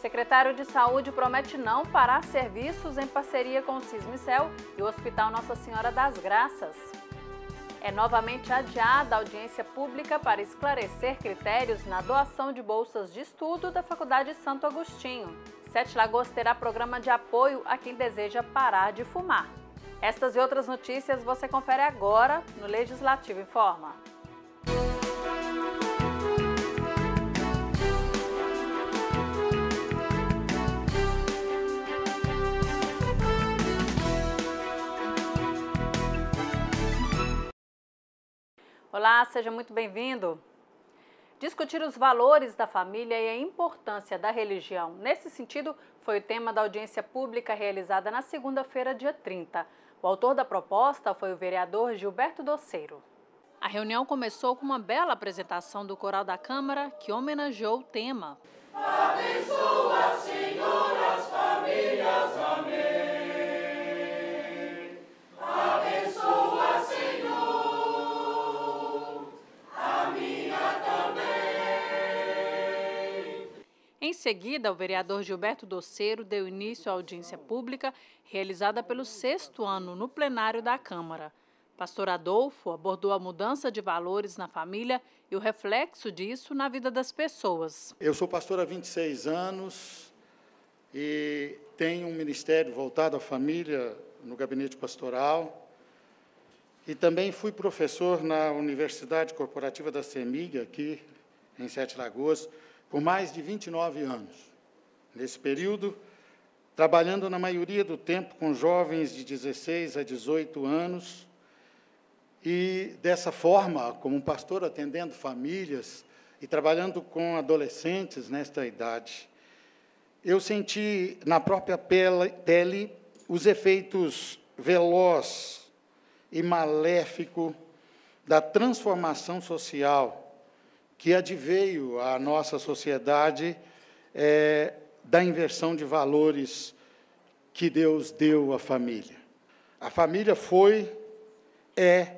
Secretário de Saúde promete não parar serviços em parceria com o Cismicel e o Hospital Nossa Senhora das Graças. É novamente adiada a audiência pública para esclarecer critérios na doação de bolsas de estudo da Faculdade Santo Agostinho. Sete Lagoas terá programa de apoio a quem deseja parar de fumar. Estas e outras notícias você confere agora no Legislativo Informa. Olá, seja muito bem-vindo. Discutir os valores da família e a importância da religião. Nesse sentido, foi o tema da audiência pública realizada na segunda-feira, dia 30. O autor da proposta foi o vereador Gilberto Doceiro. A reunião começou com uma bela apresentação do Coral da Câmara, que homenageou o tema. Abençoe! seguida, o vereador Gilberto Doceiro deu início à audiência pública realizada pelo sexto ano no plenário da Câmara. Pastor Adolfo abordou a mudança de valores na família e o reflexo disso na vida das pessoas. Eu sou pastor há 26 anos e tenho um ministério voltado à família no gabinete pastoral. E também fui professor na Universidade Corporativa da CEMIG, aqui em Sete Lagoas, por mais de 29 anos. Nesse período, trabalhando na maioria do tempo com jovens de 16 a 18 anos, e dessa forma, como um pastor atendendo famílias e trabalhando com adolescentes nesta idade, eu senti na própria pele, pele os efeitos veloz e maléfico da transformação social que adveio à nossa sociedade é, da inversão de valores que Deus deu à família. A família foi, é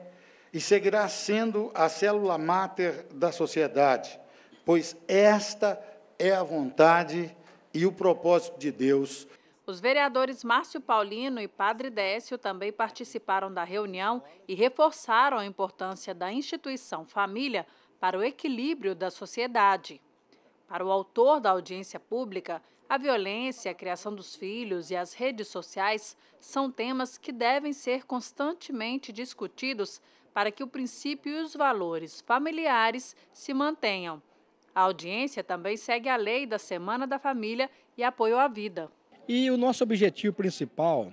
e seguirá sendo a célula máter da sociedade, pois esta é a vontade e o propósito de Deus. Os vereadores Márcio Paulino e Padre Décio também participaram da reunião e reforçaram a importância da instituição família para o equilíbrio da sociedade. Para o autor da audiência pública, a violência, a criação dos filhos e as redes sociais são temas que devem ser constantemente discutidos para que o princípio e os valores familiares se mantenham. A audiência também segue a lei da Semana da Família e Apoio à Vida. E o nosso objetivo principal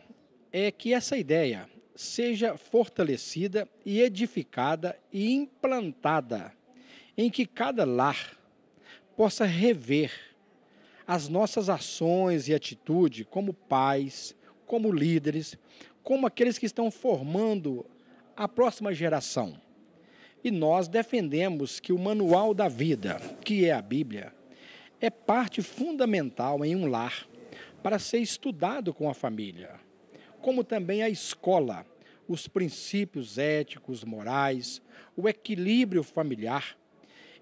é que essa ideia seja fortalecida e edificada e implantada em que cada lar possa rever as nossas ações e atitude como pais, como líderes, como aqueles que estão formando a próxima geração. E nós defendemos que o manual da vida, que é a Bíblia, é parte fundamental em um lar para ser estudado com a família, como também a escola, os princípios éticos, morais, o equilíbrio familiar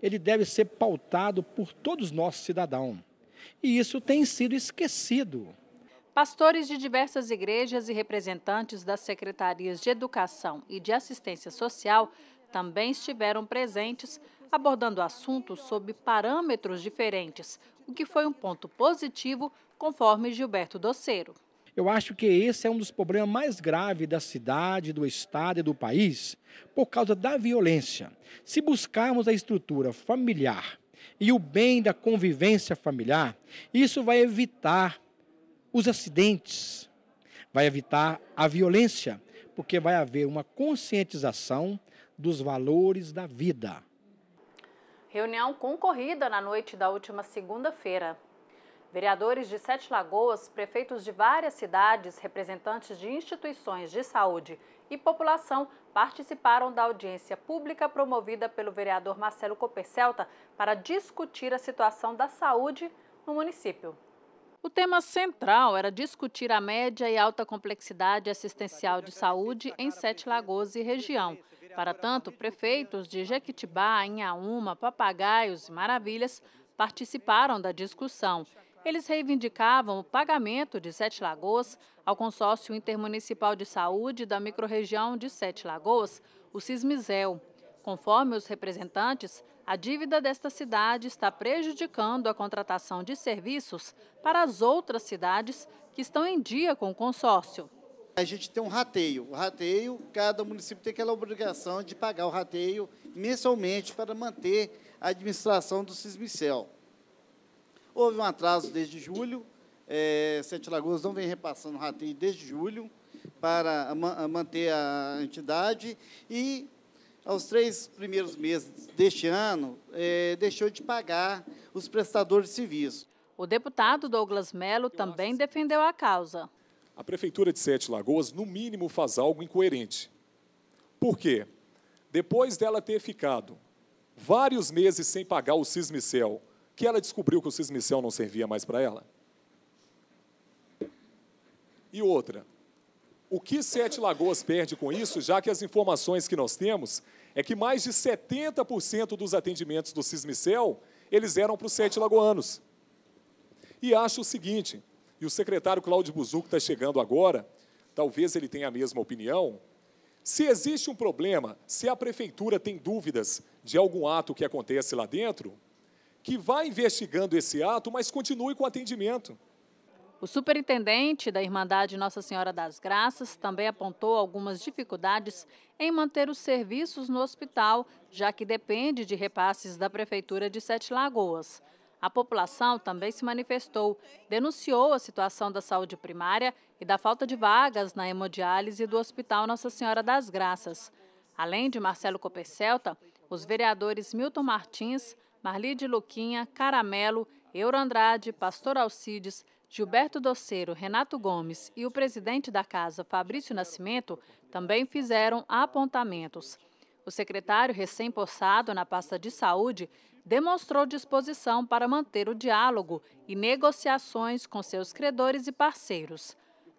ele deve ser pautado por todos nós cidadãos. E isso tem sido esquecido. Pastores de diversas igrejas e representantes das secretarias de Educação e de Assistência Social também estiveram presentes, abordando assuntos sob parâmetros diferentes, o que foi um ponto positivo, conforme Gilberto Doceiro. Eu acho que esse é um dos problemas mais graves da cidade, do estado e do país, por causa da violência. Se buscarmos a estrutura familiar e o bem da convivência familiar, isso vai evitar os acidentes, vai evitar a violência, porque vai haver uma conscientização dos valores da vida. Reunião concorrida na noite da última segunda-feira. Vereadores de Sete Lagoas, prefeitos de várias cidades, representantes de instituições de saúde e população participaram da audiência pública promovida pelo vereador Marcelo Copercelta para discutir a situação da saúde no município. O tema central era discutir a média e alta complexidade assistencial de saúde em Sete Lagoas e região. Para tanto, prefeitos de Jequitibá, Inhaúma, Papagaios e Maravilhas participaram da discussão. Eles reivindicavam o pagamento de Sete Lagoas ao Consórcio Intermunicipal de Saúde da microrregião de Sete Lagoas, o Sismizel. Conforme os representantes, a dívida desta cidade está prejudicando a contratação de serviços para as outras cidades que estão em dia com o consórcio. A gente tem um rateio. O rateio, cada município tem aquela obrigação de pagar o rateio mensalmente para manter a administração do Sismicel. Houve um atraso desde julho, é, Sete Lagoas não vem repassando o rateio desde julho para manter a entidade e aos três primeiros meses deste ano, é, deixou de pagar os prestadores de serviço. O deputado Douglas Melo também defendeu a causa. A Prefeitura de Sete Lagoas, no mínimo, faz algo incoerente. Por quê? Depois dela ter ficado vários meses sem pagar o Cismicel, que ela descobriu que o cismicel não servia mais para ela? E outra, o que Sete Lagoas perde com isso, já que as informações que nós temos é que mais de 70% dos atendimentos do Sismicel, eles eram para os Sete Lagoanos. E acho o seguinte, e o secretário Cláudio que está chegando agora, talvez ele tenha a mesma opinião, se existe um problema, se a prefeitura tem dúvidas de algum ato que acontece lá dentro, que vá investigando esse ato, mas continue com o atendimento. O superintendente da Irmandade Nossa Senhora das Graças também apontou algumas dificuldades em manter os serviços no hospital, já que depende de repasses da Prefeitura de Sete Lagoas. A população também se manifestou, denunciou a situação da saúde primária e da falta de vagas na hemodiálise do Hospital Nossa Senhora das Graças. Além de Marcelo Copercelta, os vereadores Milton Martins, Marli de Luquinha, Caramelo, Euro Andrade, Pastor Alcides, Gilberto Doceiro, Renato Gomes e o presidente da casa, Fabrício Nascimento, também fizeram apontamentos. O secretário recém-possado na pasta de saúde demonstrou disposição para manter o diálogo e negociações com seus credores e parceiros.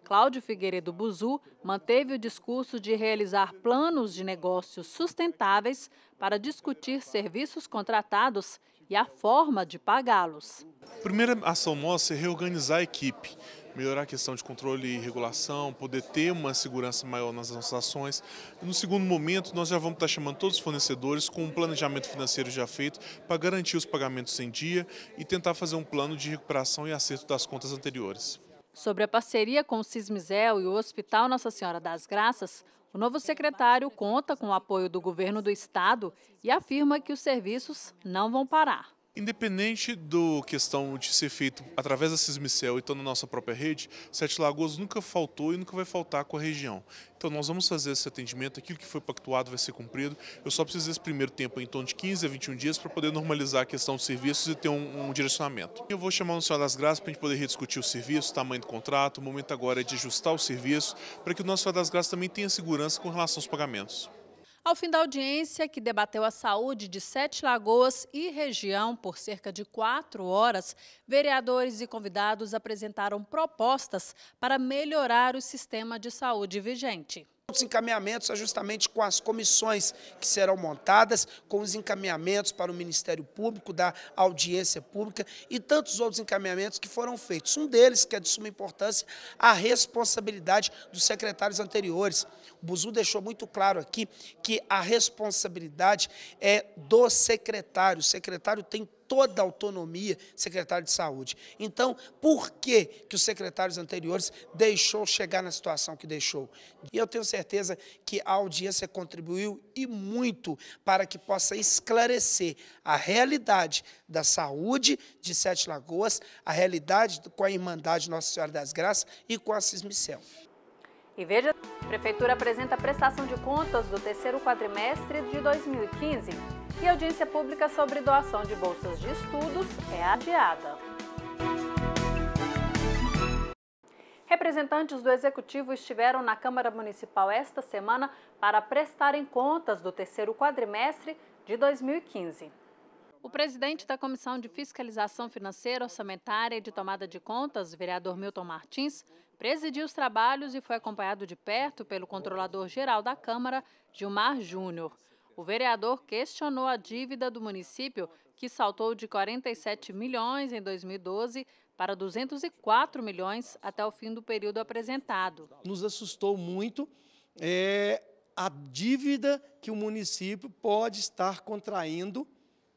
Cláudio Figueiredo Buzu manteve o discurso de realizar planos de negócios sustentáveis para discutir serviços contratados e a forma de pagá-los. A primeira ação nossa é reorganizar a equipe, melhorar a questão de controle e regulação, poder ter uma segurança maior nas nossas ações. E no segundo momento, nós já vamos estar chamando todos os fornecedores com um planejamento financeiro já feito para garantir os pagamentos em dia e tentar fazer um plano de recuperação e acerto das contas anteriores. Sobre a parceria com o Sismizel e o Hospital Nossa Senhora das Graças, o novo secretário conta com o apoio do governo do estado e afirma que os serviços não vão parar. Independente do questão de ser feito através da Sismicel e então na nossa própria rede, Sete Lagoas nunca faltou e nunca vai faltar com a região. Então nós vamos fazer esse atendimento, aquilo que foi pactuado vai ser cumprido. Eu só preciso desse primeiro tempo em torno de 15 a 21 dias para poder normalizar a questão dos serviços e ter um, um direcionamento. Eu vou chamar o Senhor das Graças para a gente poder rediscutir o serviço, o tamanho do contrato, o momento agora é de ajustar o serviço, para que o nosso Senhor das Graças também tenha segurança com relação aos pagamentos. Ao fim da audiência, que debateu a saúde de Sete Lagoas e região por cerca de quatro horas, vereadores e convidados apresentaram propostas para melhorar o sistema de saúde vigente. Os encaminhamentos é justamente com as comissões que serão montadas, com os encaminhamentos para o Ministério Público, da audiência pública e tantos outros encaminhamentos que foram feitos. Um deles, que é de suma importância, a responsabilidade dos secretários anteriores. O Buzu deixou muito claro aqui que a responsabilidade é do secretário. O secretário tem toda a autonomia secretário de saúde. Então, por que, que os secretários anteriores deixou chegar na situação que deixou? E eu tenho certeza que a audiência contribuiu e muito para que possa esclarecer a realidade da saúde de Sete Lagoas, a realidade com a Irmandade Nossa Senhora das Graças e com a Cismicel. E veja, a Prefeitura apresenta a prestação de contas do terceiro quadrimestre de 2015 e audiência pública sobre doação de bolsas de estudos é adiada. Representantes do Executivo estiveram na Câmara Municipal esta semana para prestarem contas do terceiro quadrimestre de 2015. O presidente da Comissão de Fiscalização Financeira, Orçamentária e de Tomada de Contas, vereador Milton Martins, presidiu os trabalhos e foi acompanhado de perto pelo controlador-geral da Câmara, Gilmar Júnior. O vereador questionou a dívida do município, que saltou de 47 milhões em 2012 para 204 milhões até o fim do período apresentado. Nos assustou muito é, a dívida que o município pode estar contraindo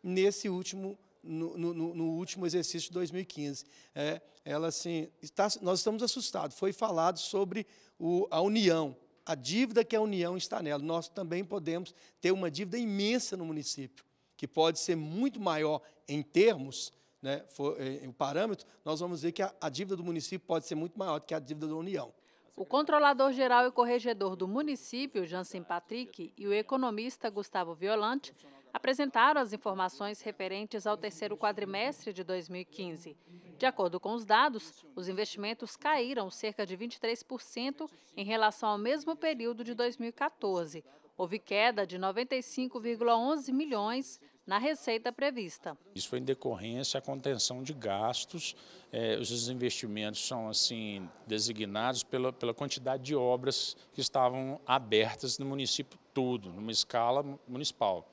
nesse último ano no, no, no, último exercício de 2015. É, ela assim, está, nós estamos assustados. Foi falado sobre o, a união, a dívida que é a união está nela. Nós também podemos ter uma dívida imensa no município, que pode ser muito maior em termos, né, for, é, o parâmetro. Nós vamos ver que a, a dívida do município pode ser muito maior do que a dívida da união. O controlador-geral e corregedor do município, Jansen Patrick, e o economista Gustavo Violante apresentaram as informações referentes ao terceiro quadrimestre de 2015. De acordo com os dados, os investimentos caíram cerca de 23% em relação ao mesmo período de 2014. Houve queda de 95,11 milhões na receita prevista. Isso foi em decorrência à contenção de gastos. É, os investimentos são assim designados pela, pela quantidade de obras que estavam abertas no município todo, numa escala municipal.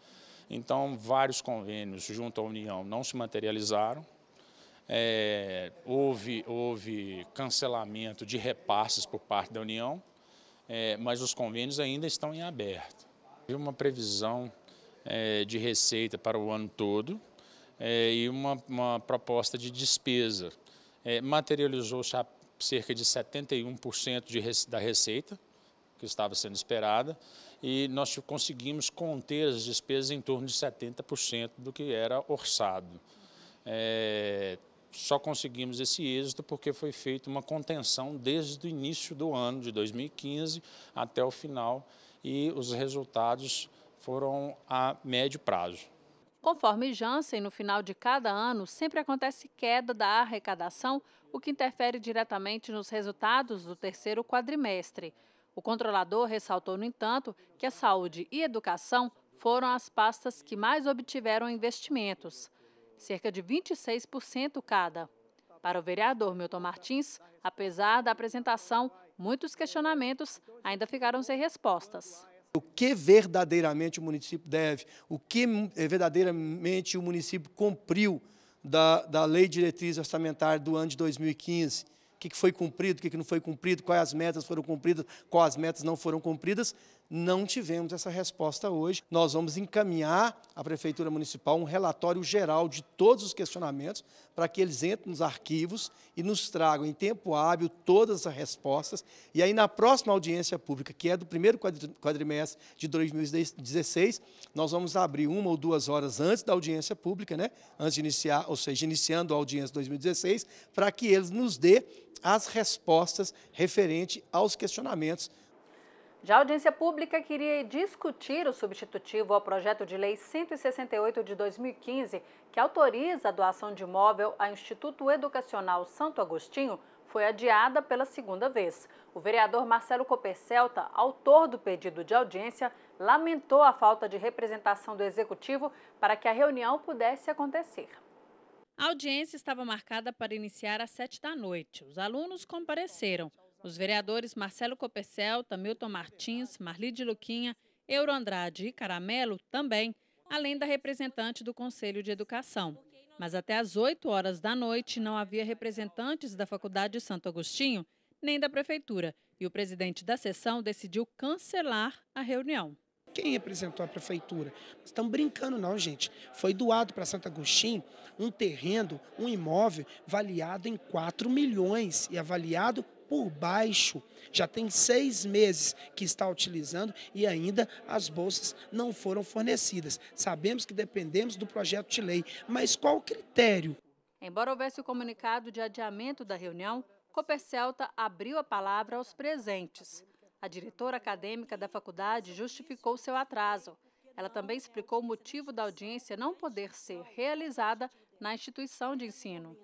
Então, vários convênios junto à União não se materializaram. É, houve, houve cancelamento de repasses por parte da União, é, mas os convênios ainda estão em aberto. Houve uma previsão é, de receita para o ano todo é, e uma, uma, proposta de despesa. É, materializou-se cerca de 71% de, da receita, que estava sendo esperada, e nós conseguimos conter as despesas em torno de 70% do que era orçado. É, só conseguimos esse êxito porque foi feita uma contenção desde o início do ano de 2015 até o final e os resultados foram a médio prazo. Conforme Janssen, no final de cada ano sempre acontece queda da arrecadação, o que interfere diretamente nos resultados do terceiro quadrimestre. O controlador ressaltou, no entanto, que a saúde e educação foram as pastas que mais obtiveram investimentos, cerca de 26% cada. Para o vereador Milton Martins, apesar da apresentação, muitos questionamentos ainda ficaram sem respostas o que verdadeiramente o município deve, o que verdadeiramente o município cumpriu da, da lei diretriz orçamentária do ano de 2015 o que foi cumprido, o que não foi cumprido, quais as metas foram cumpridas, quais as metas não foram cumpridas. Não tivemos essa resposta hoje. Nós vamos encaminhar à Prefeitura Municipal um relatório geral de todos os questionamentos para que eles entrem nos arquivos e nos tragam em tempo hábil todas as respostas. E aí, na próxima audiência pública, que é do primeiro quadrimestre de 2016, nós vamos abrir uma ou duas horas antes da audiência pública, né? antes de iniciar, ou seja, iniciando a audiência 2016, para que eles nos dê as respostas referente aos questionamentos. Já a audiência pública queria discutir o substitutivo ao projeto de lei 168 de 2015, que autoriza a doação de imóvel ao Instituto Educacional Santo Agostinho, foi adiada pela segunda vez. O vereador Marcelo Copercelta, autor do pedido de audiência, lamentou a falta de representação do executivo para que a reunião pudesse acontecer. A audiência estava marcada para iniciar às sete da noite. Os alunos compareceram. Os vereadores Marcelo Copercel, Tamilton Martins, Marli de Luquinha, Euro Andrade e Caramelo também, além da representante do Conselho de Educação. Mas até às 8 horas da noite não havia representantes da Faculdade Santo Agostinho nem da Prefeitura e o presidente da sessão decidiu cancelar a reunião quem representou a prefeitura. Estão brincando, não, gente. Foi doado para Santa Agostinho um terreno, um imóvel avaliado em 4 milhões e avaliado por baixo. Já tem seis meses que está utilizando e ainda as bolsas não foram fornecidas. Sabemos que dependemos do projeto de lei, mas qual o critério? Embora houvesse o comunicado de adiamento da reunião, Copercelta abriu a palavra aos presentes. A diretora acadêmica da faculdade justificou seu atraso. Ela também explicou o motivo da audiência não poder ser realizada na instituição de ensino.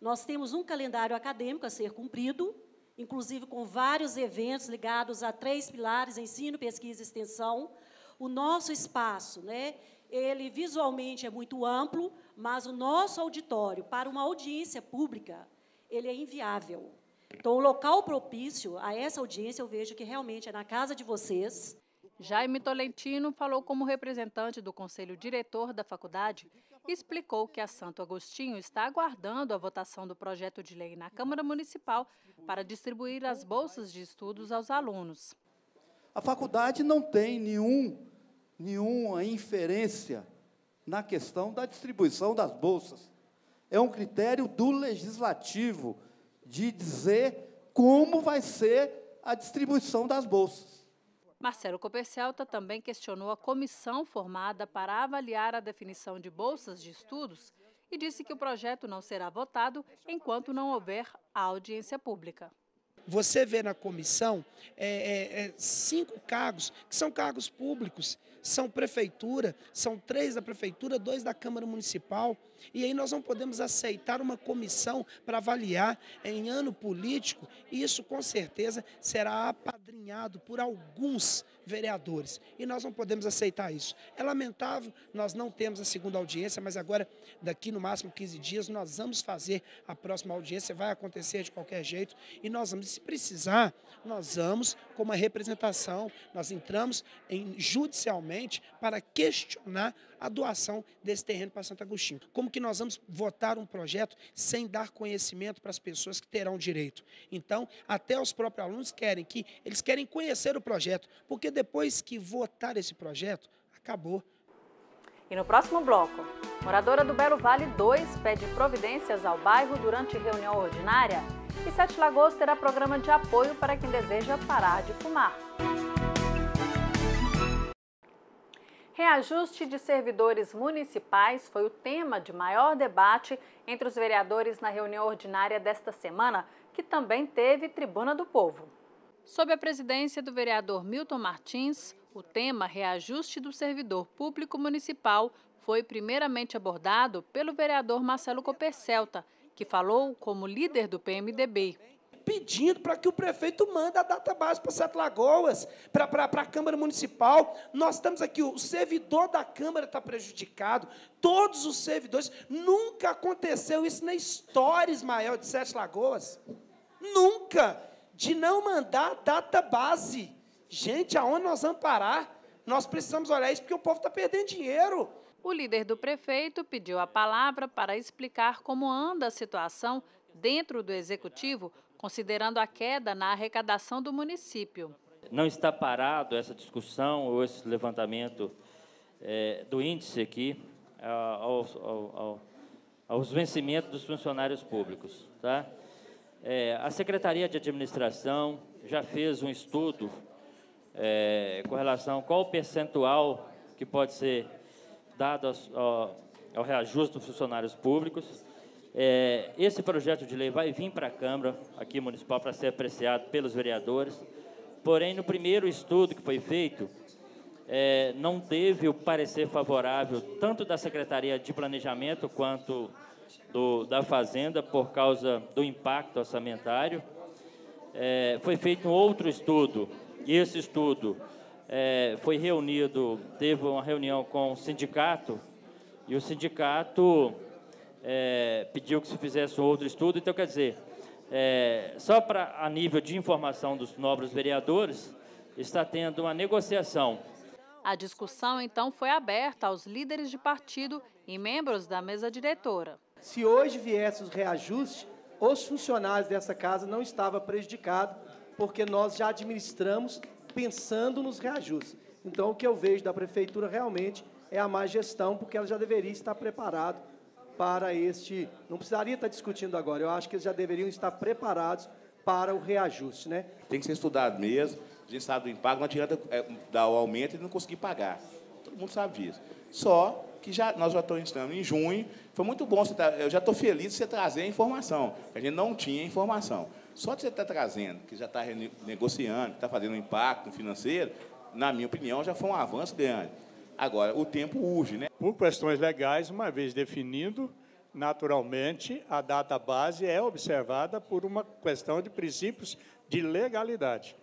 Nós temos um calendário acadêmico a ser cumprido, inclusive com vários eventos ligados a três pilares: ensino, pesquisa e extensão. O nosso espaço, né, ele visualmente é muito amplo, mas o nosso auditório para uma audiência pública, ele é inviável. Então, o local propício a essa audiência eu vejo que realmente é na casa de vocês. Jaime Tolentino falou como representante do conselho diretor da faculdade e explicou que a Santo Agostinho está aguardando a votação do projeto de lei na Câmara Municipal para distribuir as bolsas de estudos aos alunos. A faculdade não tem nenhum, nenhuma inferência na questão da distribuição das bolsas. É um critério do legislativo, de dizer como vai ser a distribuição das bolsas. Marcelo Copercelta também questionou a comissão formada para avaliar a definição de bolsas de estudos e disse que o projeto não será votado enquanto não houver audiência pública. Você vê na comissão é, é, é cinco cargos, que são cargos públicos, são prefeitura, são três da prefeitura, dois da Câmara Municipal. E aí nós não podemos aceitar uma comissão para avaliar em ano político. E isso com certeza será apadrinhado por alguns vereadores. E nós não podemos aceitar isso. É lamentável, nós não temos a segunda audiência, mas agora, daqui no máximo 15 dias, nós vamos fazer a próxima audiência, vai acontecer de qualquer jeito. E nós vamos, se precisar, nós vamos como a representação, nós entramos em, judicialmente para questionar a doação desse terreno para Santo Agostinho. Como que nós vamos votar um projeto sem dar conhecimento para as pessoas que terão direito? Então, até os próprios alunos querem que, eles querem conhecer o projeto, porque depois que votar esse projeto, acabou. E no próximo bloco, moradora do Belo Vale 2 pede providências ao bairro durante reunião ordinária e Sete Lagoas terá programa de apoio para quem deseja parar de fumar. Reajuste de servidores municipais foi o tema de maior debate entre os vereadores na reunião ordinária desta semana, que também teve Tribuna do Povo. Sob a presidência do vereador Milton Martins, o tema reajuste do servidor público municipal foi primeiramente abordado pelo vereador Marcelo Copercelta, que falou como líder do PMDB. Pedindo para que o prefeito mande a data base para Sete Lagoas, para, para, para a Câmara Municipal. Nós estamos aqui, o servidor da Câmara está prejudicado, todos os servidores. Nunca aconteceu isso na história, Ismael, de Sete Lagoas. Nunca! de não mandar data base. Gente, aonde nós vamos parar? Nós precisamos olhar isso porque o povo está perdendo dinheiro. O líder do prefeito pediu a palavra para explicar como anda a situação dentro do executivo, considerando a queda na arrecadação do município. Não está parado essa discussão ou esse levantamento é, do índice aqui aos, aos vencimentos dos funcionários públicos. Tá? É, a Secretaria de Administração já fez um estudo é, com relação a qual o percentual que pode ser dado ao, ao reajuste dos funcionários públicos. É, esse projeto de lei vai vir para a Câmara, aqui municipal, para ser apreciado pelos vereadores. Porém, no primeiro estudo que foi feito, é, não teve o parecer favorável tanto da Secretaria de Planejamento quanto do, da Fazenda por causa do impacto orçamentário. É, foi feito um outro estudo, e esse estudo é, foi reunido, teve uma reunião com o sindicato, e o sindicato é, pediu que se fizesse um outro estudo. Então, quer dizer, é, só para a nível de informação dos nobres vereadores, está tendo uma negociação a discussão então foi aberta aos líderes de partido e membros da mesa diretora. Se hoje viesse os reajustes, os funcionários dessa casa não estavam prejudicados, porque nós já administramos pensando nos reajustes. Então, o que eu vejo da prefeitura realmente é a má gestão, porque ela já deveria estar preparada para este. Não precisaria estar discutindo agora, eu acho que eles já deveriam estar preparados para o reajuste. Né? Tem que ser estudado mesmo, a gente sabe do impacto, não adianta eh, dar o aumento e não conseguir pagar. Todo mundo sabe disso. Só que já, nós já estamos estando em junho. Foi muito bom, você tá, eu já estou feliz de você trazer a informação. A gente não tinha informação. Só de você estar tá trazendo, que já está negociando, que está fazendo um impacto financeiro, na minha opinião, já foi um avanço grande. Agora, o tempo urge, né? Por questões legais, uma vez definido, naturalmente, a data base é observada por uma questão de princípios de legalidade.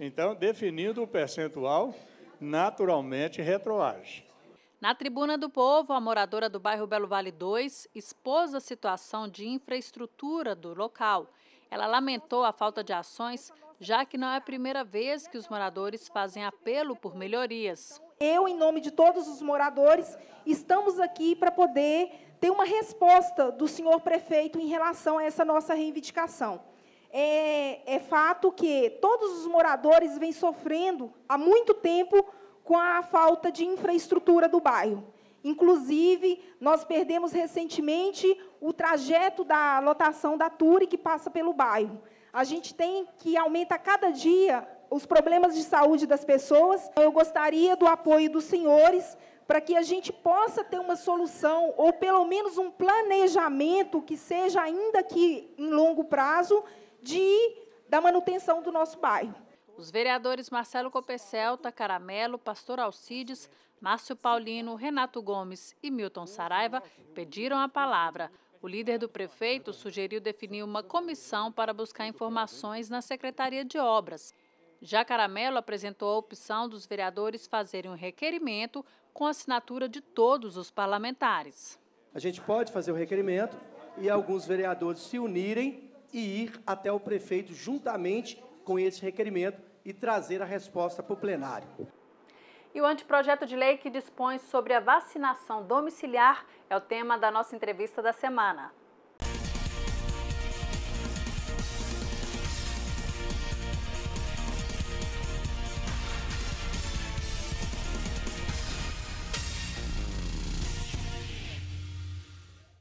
Então, definindo o percentual, naturalmente retroage. Na tribuna do povo, a moradora do bairro Belo Vale 2 expôs a situação de infraestrutura do local. Ela lamentou a falta de ações, já que não é a primeira vez que os moradores fazem apelo por melhorias. Eu, em nome de todos os moradores, estamos aqui para poder ter uma resposta do senhor prefeito em relação a essa nossa reivindicação. É, é fato que todos os moradores vêm sofrendo há muito tempo com a falta de infraestrutura do bairro. Inclusive, nós perdemos recentemente o trajeto da lotação da Ture que passa pelo bairro. A gente tem que aumenta cada dia os problemas de saúde das pessoas. Eu gostaria do apoio dos senhores para que a gente possa ter uma solução ou pelo menos um planejamento que seja ainda que em longo prazo de da manutenção do nosso bairro. Os vereadores Marcelo Copecelta, Caramelo, Pastor Alcides, Márcio Paulino, Renato Gomes e Milton Saraiva pediram a palavra. O líder do prefeito sugeriu definir uma comissão para buscar informações na Secretaria de Obras. Já Caramelo apresentou a opção dos vereadores fazerem um requerimento com assinatura de todos os parlamentares. A gente pode fazer o um requerimento e alguns vereadores se unirem e ir até o prefeito juntamente com esse requerimento e trazer a resposta para o plenário. E o anteprojeto de lei que dispõe sobre a vacinação domiciliar é o tema da nossa entrevista da semana.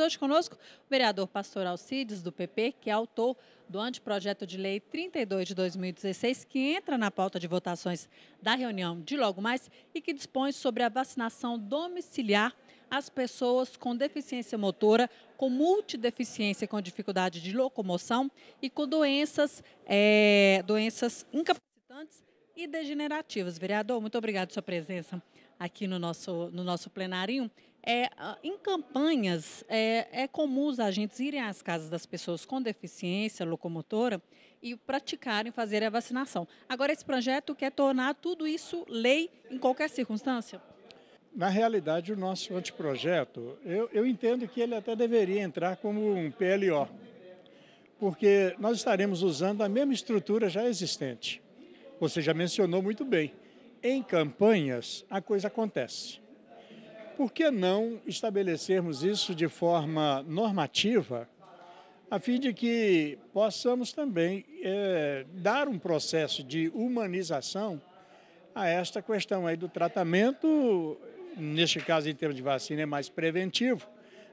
hoje conosco o vereador Pastor Alcides, do PP, que é autor do anteprojeto de lei 32 de 2016, que entra na pauta de votações da reunião de logo mais e que dispõe sobre a vacinação domiciliar às pessoas com deficiência motora, com multideficiência, com dificuldade de locomoção e com doenças, é, doenças incapacitantes e degenerativas. Vereador, muito obrigado pela sua presença aqui no nosso, no nosso plenarinho. É, ah, em campanhas, é, é comum os agentes irem às casas das pessoas com deficiência locomotora e praticarem fazer a vacinação. Agora, esse projeto quer tornar tudo isso lei em qualquer circunstância? Na realidade, o nosso anteprojeto, eu, eu entendo que ele até deveria entrar como um PLO, porque nós estaremos usando a mesma estrutura já existente. Você já mencionou muito bem. Em campanhas, a coisa acontece. Por que não estabelecermos isso de forma normativa, a fim de que possamos também é, dar um processo de humanização a esta questão aí do tratamento, neste caso em termos de vacina é mais preventivo,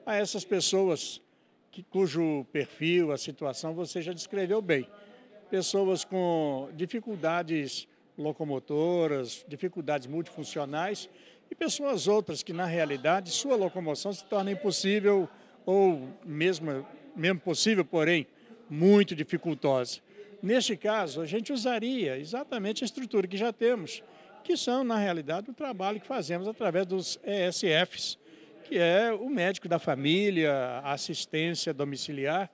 a essas pessoas que, cujo perfil, a situação você já descreveu bem. Pessoas com dificuldades locomotoras, dificuldades multifuncionais, e pessoas outras que, na realidade, sua locomoção se torna impossível ou mesmo, mesmo possível, porém, muito dificultosa. Neste caso, a gente usaria exatamente a estrutura que já temos, que são, na realidade, o trabalho que fazemos através dos ESFs, que é o médico da família, a assistência domiciliar.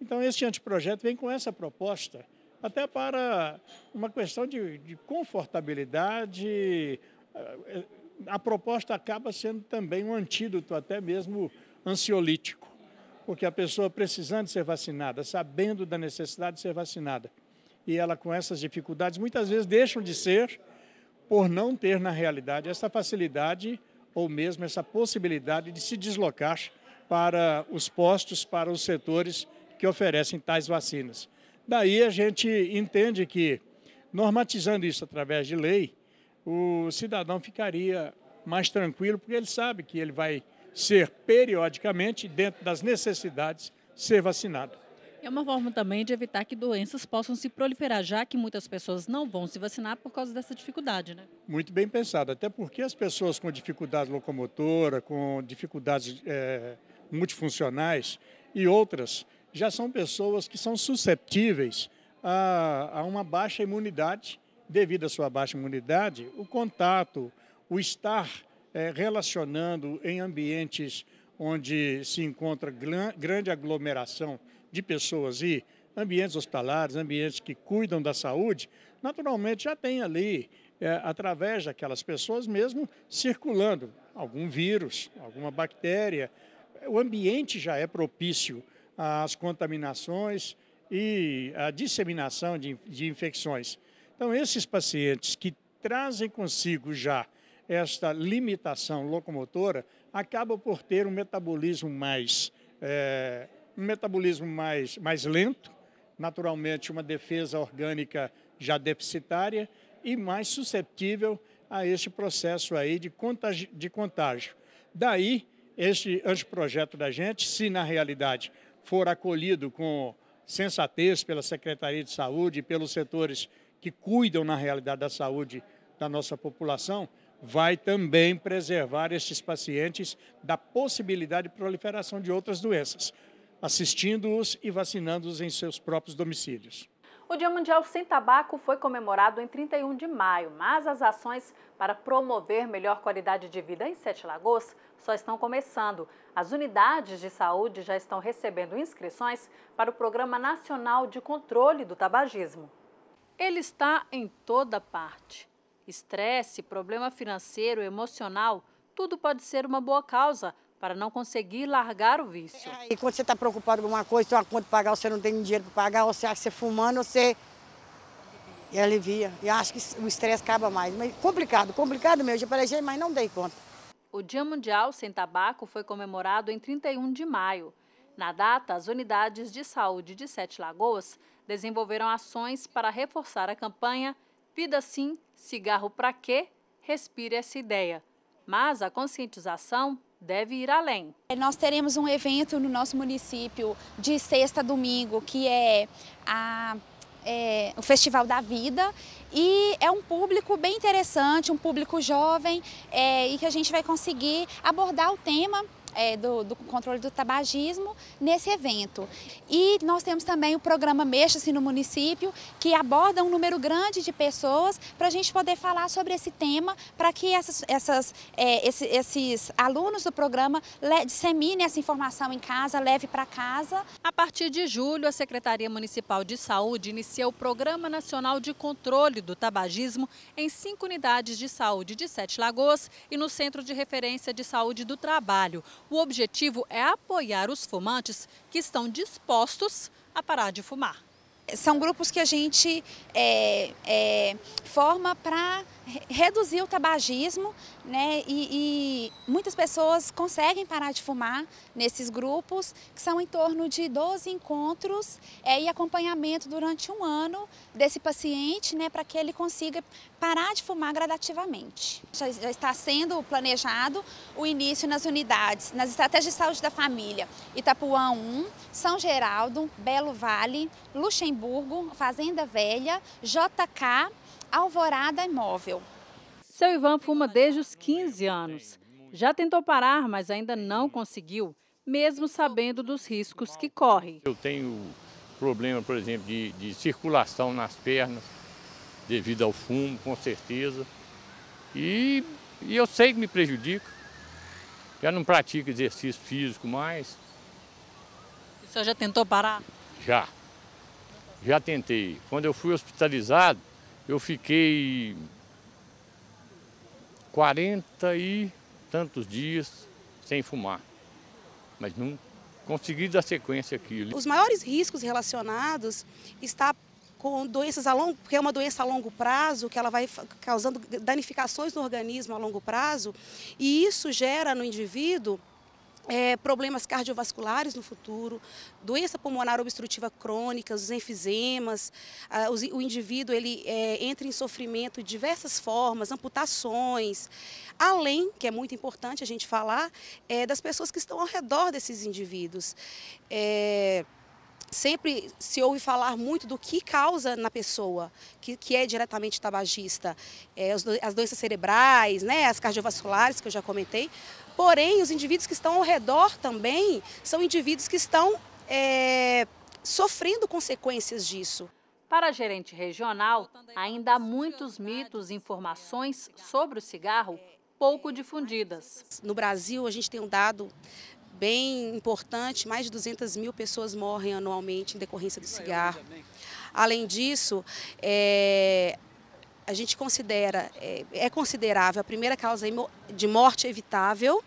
Então, este anteprojeto vem com essa proposta, até para uma questão de, de confortabilidade, eh, a proposta acaba sendo também um antídoto, até mesmo ansiolítico, porque a pessoa precisando ser vacinada, sabendo da necessidade de ser vacinada, e ela com essas dificuldades, muitas vezes deixam de ser por não ter, na realidade, essa facilidade ou mesmo essa possibilidade de se deslocar para os postos, para os setores que oferecem tais vacinas. Daí a gente entende que, normatizando isso através de lei, o cidadão ficaria mais tranquilo, porque ele sabe que ele vai ser periodicamente, dentro das necessidades, ser vacinado. É uma forma também de evitar que doenças possam se proliferar, já que muitas pessoas não vão se vacinar por causa dessa dificuldade, né? Muito bem pensado, até porque as pessoas com dificuldade locomotora, com dificuldades é, multifuncionais e outras, já são pessoas que são susceptíveis a, a uma baixa imunidade devido à sua baixa imunidade, o contato, o estar é, relacionando em ambientes onde se encontra grande aglomeração de pessoas e ambientes hospitalares, ambientes que cuidam da saúde, naturalmente já tem ali, é, através daquelas pessoas mesmo, circulando algum vírus, alguma bactéria. O ambiente já é propício às contaminações e à disseminação de, de infecções. Então, esses pacientes que trazem consigo já esta limitação locomotora acabam por ter um metabolismo mais, é, um metabolismo mais, mais lento, naturalmente uma defesa orgânica já deficitária e mais susceptível a este processo aí de contágio. De contágio. Daí, este anteprojeto da gente, se na realidade for acolhido com sensatez pela Secretaria de Saúde e pelos setores que cuidam, na realidade, da saúde da nossa população, vai também preservar estes pacientes da possibilidade de proliferação de outras doenças, assistindo-os e vacinando-os em seus próprios domicílios. O Dia Mundial Sem Tabaco foi comemorado em 31 de maio, mas as ações para promover melhor qualidade de vida em Sete Lagoas só estão começando. As unidades de saúde já estão recebendo inscrições para o Programa Nacional de Controle do Tabagismo. Ele está em toda parte. Estresse, problema financeiro, emocional, tudo pode ser uma boa causa para não conseguir largar o vício. É, e quando você está preocupado com uma coisa, tem uma conta para pagar, você não tem dinheiro para pagar, ou você acha que você fumando, você e alivia. E acho que o estresse acaba mais. Mas complicado, complicado mesmo. Já planejei, mas não dei conta. O Dia Mundial Sem Tabaco foi comemorado em 31 de maio. Na data, as unidades de saúde de Sete Lagoas desenvolveram ações para reforçar a campanha Vida Sim, Cigarro Pra Quê? Respire essa ideia. Mas a conscientização deve ir além. É, nós teremos um evento no nosso município de sexta a domingo, que é a é, o Festival da Vida e é um público bem interessante, um público jovem é, e que a gente vai conseguir abordar o tema é, do, do, controle do tabagismo nesse evento. E nós temos também o programa Mexa-se no Município, que aborda um número grande de pessoas para a gente poder falar sobre esse tema, para que essas, essas é, esse, esses alunos do programa disseminem essa informação em casa, leve para casa. A partir de julho, a Secretaria Municipal de Saúde inicia o Programa Nacional de Controle do Tabagismo em cinco unidades de saúde de Sete Lagoas e no Centro de Referência de Saúde do Trabalho. O objetivo é apoiar os fumantes que estão dispostos a parar de fumar. São grupos que a gente é, é, forma para reduzir o tabagismo, né? E, e, muitas pessoas conseguem parar de fumar nesses grupos, que são em torno de 12 encontros é, e acompanhamento durante um ano desse paciente, né? Para que ele consiga parar de fumar gradativamente. Já, já está sendo planejado o início nas unidades, nas estratégias de saúde da família Itapuã 1, São Geraldo, Belo Vale, Luxemburgo, Fazenda Velha, JK, Alvorada Imóvel. Seu Ivan fuma desde os 15 anos. Já tentou parar, mas ainda não conseguiu, mesmo sabendo dos riscos que corre. Eu tenho problema, por exemplo, de, de circulação nas pernas, devido ao fumo, com certeza. E, e eu sei que me prejudica. Já não pratico exercício físico mais. O senhor já tentou parar? Já. Já tentei. Quando eu fui hospitalizado, eu fiquei 40 e tantos dias sem fumar, mas não consegui dar sequência aquilo. Os maiores riscos relacionados está com doenças a longo, porque é uma doença a longo prazo, que ela vai causando danificações no organismo a longo prazo, e isso gera no indivíduo é, problemas cardiovasculares no futuro, doença pulmonar obstrutiva crônica, os enfisemas, os, o indivíduo ele é, entra em sofrimento de diversas formas, amputações, além, que é muito importante a gente falar, é, das pessoas que estão ao redor desses indivíduos é, sempre se ouve falar muito do que causa na pessoa que, que é diretamente tabagista, é, as, as doenças cerebrais, né, as cardiovasculares que eu já comentei, Porém, os indivíduos que estão ao redor também são indivíduos que estão é, sofrendo consequências disso. Para a gerente regional, ainda há muitos mitos e informações sobre o cigarro pouco difundidas. No Brasil, a gente tem um dado bem importante, mais de 200 mil pessoas morrem anualmente em decorrência do cigarro. Além disso, é, a gente considera, é, é considerável a primeira causa de morte evitável.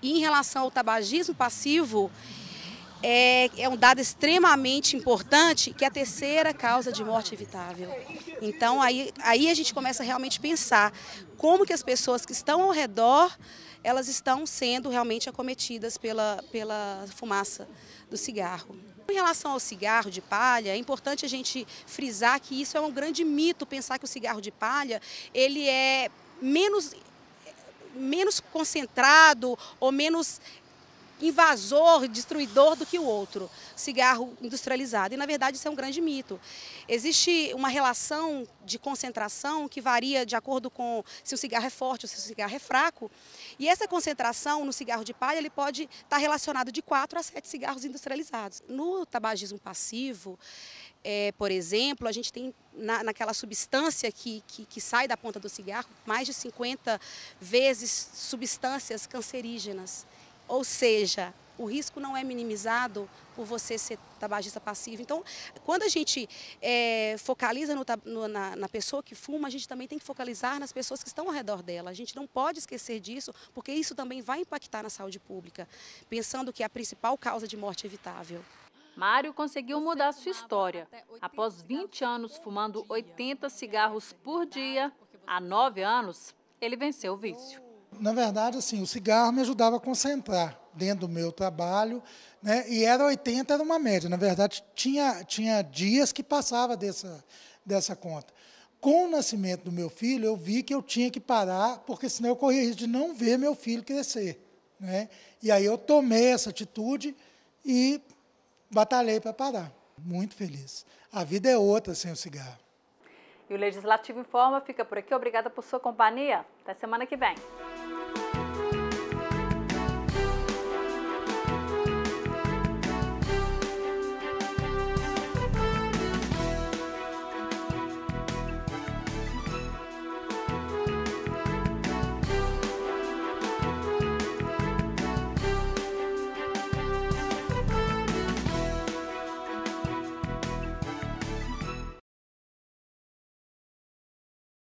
E em relação ao tabagismo passivo, é, é, um dado extremamente importante, que é a terceira causa de morte evitável. Então, aí, aí a gente começa a realmente pensar como que as pessoas que estão ao redor, elas estão sendo realmente acometidas pela, pela fumaça do cigarro. Em relação ao cigarro de palha, é importante a gente frisar que isso é um grande mito, pensar que o cigarro de palha ele é menos menos concentrado ou menos invasor, destruidor do que o outro, cigarro industrializado. E, na verdade, isso é um grande mito. Existe uma relação de concentração que varia de acordo com se o cigarro é forte ou se o cigarro é fraco. E essa concentração no cigarro de palha ele pode estar relacionado de 4 a 7 cigarros industrializados. No tabagismo passivo, é, por exemplo, a gente tem na, naquela substância que, que, que, sai da ponta do cigarro mais de 50 vezes substâncias cancerígenas. Ou seja, o risco não é minimizado por você ser tabagista passivo. Então, quando a gente é, focaliza no, no, na, na, pessoa que fuma, a gente também tem que focalizar nas pessoas que estão ao redor dela. A gente não pode esquecer disso, porque isso também vai impactar na saúde pública, pensando que é a principal causa de morte evitável. Mário conseguiu mudar sua história. Após 20 anos fumando 80 cigarros por dia, há 9 anos, ele venceu o vício na verdade, assim, o cigarro me ajudava a concentrar dentro do meu trabalho, né? E era 80, era uma média. Na verdade, tinha, tinha dias que passava dessa, dessa conta. Com o nascimento do meu filho, eu vi que eu tinha que parar, porque senão eu corria risco de não ver meu filho crescer. Né? E aí eu tomei essa atitude e batalhei para parar. Muito feliz. A vida é outra sem o cigarro. E o Legislativo Informa fica por aqui. Obrigada por sua companhia. Até semana que vem.